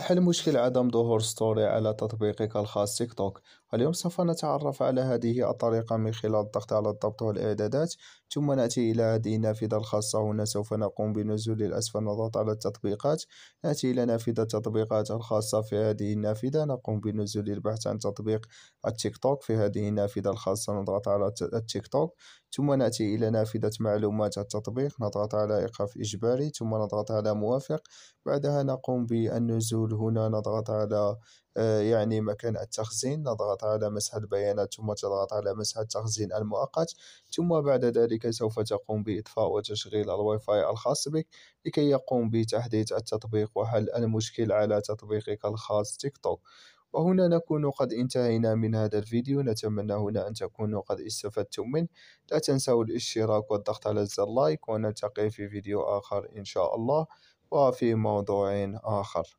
حل مشكل عدم ظهور ستوري على تطبيقك الخاص تيك توك اليوم سوف نتعرف على هذه الطريقة من خلال الضغط على الضبط والإعدادات ثم نأتي إلى هذه النافذة الخاصة هنا سوف نقوم بنزول الأسفل نضغط على التطبيقات نأتي إلى نافذة التطبيقات الخاصة في هذه النافذة نقوم بنزول البحث عن تطبيق التيك توك في هذه النافذة الخاصة نضغط على التيك توك ثم نأتي إلى نافذة معلومات التطبيق نضغط على إيقاف إجباري ثم نضغط على موافق بعدها نقوم بالنزول هنا نضغط على آه، يعني مكان التخزين نضغط على مسح البيانات ثم تضغط على مسح التخزين المؤقت ثم بعد ذلك سوف تقوم بإطفاء وتشغيل الواي فاي الخاص بك لكي يقوم بتحديث التطبيق وحل المشكل على تطبيقك الخاص تيك توك وهنا نكون قد انتهينا من هذا الفيديو نتمنى هنا أن تكونوا قد استفدتم منه لا تنسوا الاشتراك والضغط على زر اللايك ونلتقي في فيديو آخر إن شاء الله وفي موضوع آخر